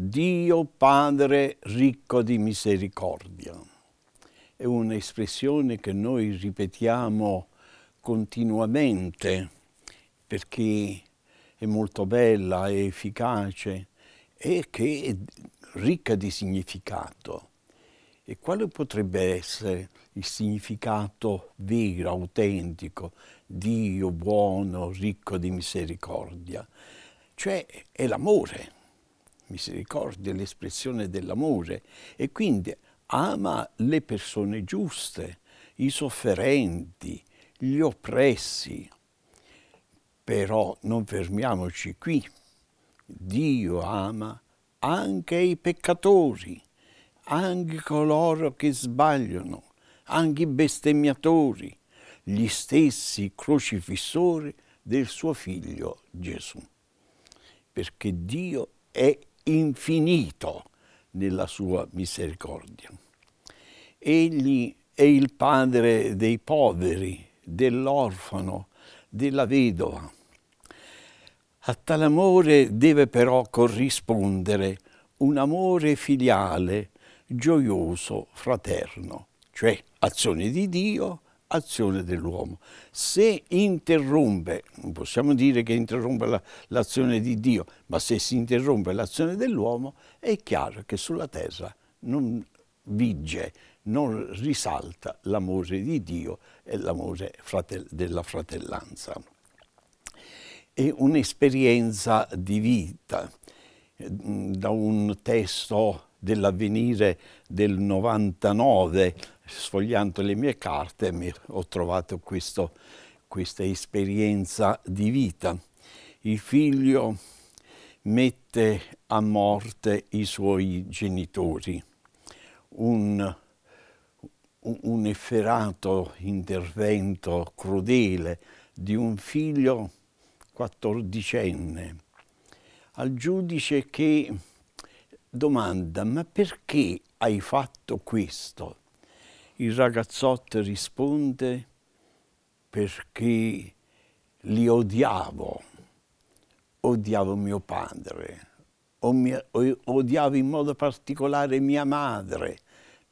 Dio Padre ricco di misericordia. È un'espressione che noi ripetiamo continuamente perché è molto bella, è efficace e che è ricca di significato. E quale potrebbe essere il significato vero, autentico, Dio buono, ricco di misericordia? Cioè è l'amore misericordia, l'espressione dell'amore e quindi ama le persone giuste, i sofferenti, gli oppressi. Però non fermiamoci qui. Dio ama anche i peccatori, anche coloro che sbagliano, anche i bestemmiatori, gli stessi crocifissori del suo figlio Gesù. Perché Dio è infinito nella sua misericordia. Egli è il padre dei poveri, dell'orfano, della vedova. A tal amore deve però corrispondere un amore filiale, gioioso, fraterno, cioè azione di Dio azione dell'uomo. Se interrompe, non possiamo dire che interrompe l'azione di Dio, ma se si interrompe l'azione dell'uomo è chiaro che sulla terra non vige, non risalta l'amore di Dio e l'amore frate della fratellanza. È un'esperienza di vita. Da un testo dell'avvenire del 99 sfogliando le mie carte mi, ho trovato questo, questa esperienza di vita. Il figlio mette a morte i suoi genitori. Un, un efferato intervento crudele di un figlio quattordicenne al giudice che domanda ma perché hai fatto questo? il ragazzotto risponde perché li odiavo, odiavo mio padre, odiavo in modo particolare mia madre,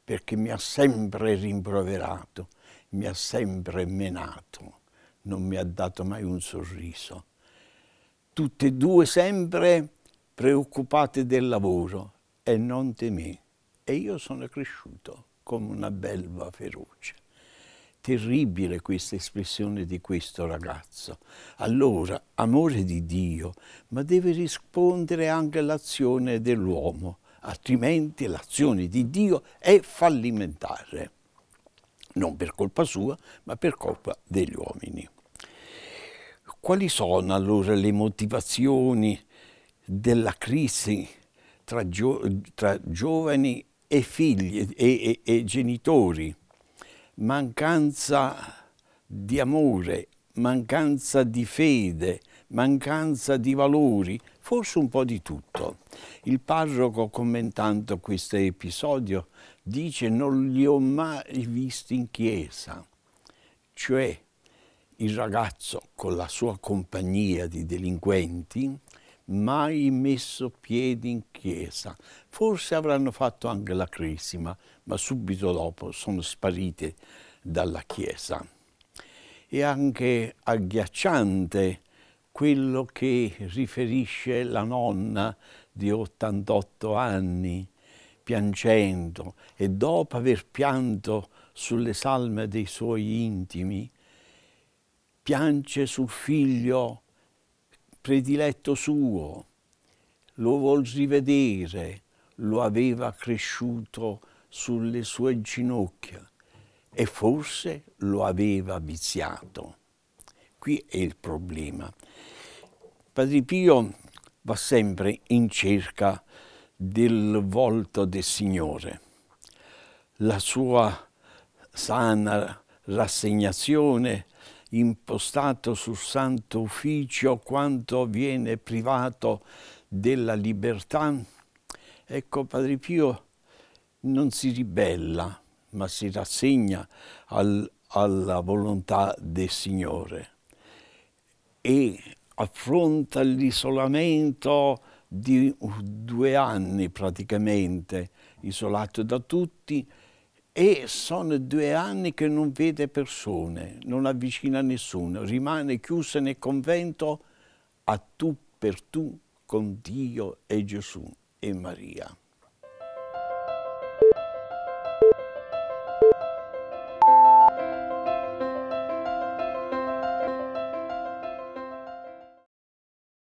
perché mi ha sempre rimproverato, mi ha sempre menato, non mi ha dato mai un sorriso. Tutte e due sempre preoccupate del lavoro e non di me. E io sono cresciuto come una belva feroce. Terribile questa espressione di questo ragazzo. Allora, amore di Dio, ma deve rispondere anche all'azione dell'uomo, altrimenti l'azione di Dio è fallimentare, non per colpa sua, ma per colpa degli uomini. Quali sono allora le motivazioni della crisi tra, gio tra giovani e figli e, e, e genitori, mancanza di amore, mancanza di fede, mancanza di valori, forse un po' di tutto. Il parroco commentando questo episodio dice non li ho mai visti in chiesa, cioè il ragazzo con la sua compagnia di delinquenti mai messo piedi in chiesa. Forse avranno fatto anche la cresima, ma subito dopo sono sparite dalla chiesa. E anche agghiacciante quello che riferisce la nonna di 88 anni, piangendo e dopo aver pianto sulle salme dei suoi intimi, piange sul figlio prediletto suo, lo vuol rivedere, lo aveva cresciuto sulle sue ginocchia e forse lo aveva viziato. Qui è il problema. Padre Pio va sempre in cerca del volto del Signore. La sua sana rassegnazione, impostato sul santo ufficio quanto viene privato della libertà, ecco Padre Pio non si ribella, ma si rassegna al, alla volontà del Signore e affronta l'isolamento di due anni praticamente, isolato da tutti, e sono due anni che non vede persone, non avvicina nessuno, rimane chiusa nel convento a tu per tu con Dio e Gesù e Maria.